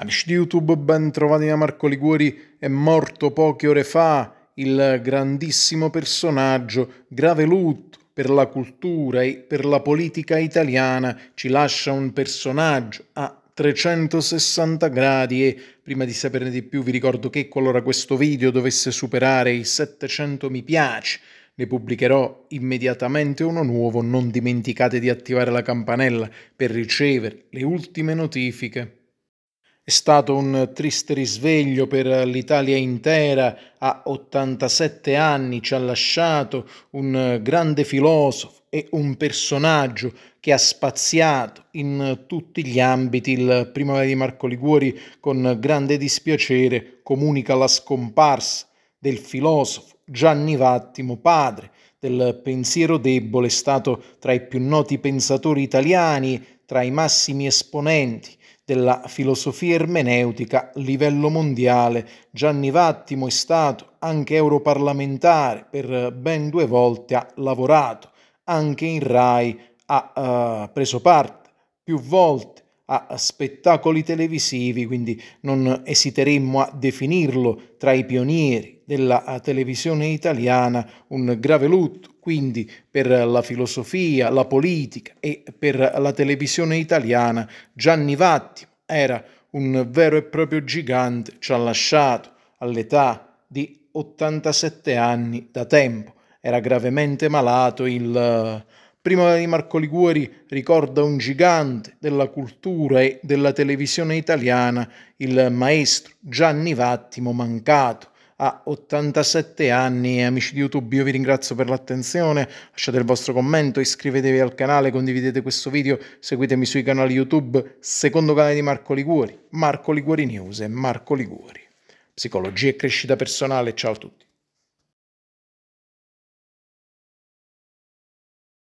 Amici di YouTube, ben trovati da Marco Liguori. È morto poche ore fa il grandissimo personaggio, grave lutto per la cultura e per la politica italiana. Ci lascia un personaggio a 360 gradi e prima di saperne di più vi ricordo che qualora questo video dovesse superare i 700 mi piace ne pubblicherò immediatamente uno nuovo, non dimenticate di attivare la campanella per ricevere le ultime notifiche. È stato un triste risveglio per l'Italia intera, a 87 anni ci ha lasciato un grande filosofo e un personaggio che ha spaziato in tutti gli ambiti. Il Primavera di Marco Liguori con grande dispiacere comunica la scomparsa del filosofo Gianni Vattimo, padre del pensiero debole, stato tra i più noti pensatori italiani, tra i massimi esponenti della filosofia ermeneutica a livello mondiale. Gianni Vattimo è stato anche europarlamentare, per eh, ben due volte ha lavorato, anche in RAI ha eh, preso parte più volte a spettacoli televisivi, quindi non esiteremmo a definirlo tra i pionieri della eh, televisione italiana un grave lutto quindi per la filosofia, la politica e per la televisione italiana Gianni Vatti era un vero e proprio gigante, ci ha lasciato all'età di 87 anni da tempo, era gravemente malato il... Prima di Marco Liguori ricorda un gigante della cultura e della televisione italiana, il maestro Gianni Vattimo mancato, a 87 anni. Amici di YouTube, io vi ringrazio per l'attenzione, lasciate il vostro commento, iscrivetevi al canale, condividete questo video, seguitemi sui canali YouTube, secondo canale di Marco Liguori, Marco Liguori News e Marco Liguori. Psicologia e crescita personale, ciao a tutti.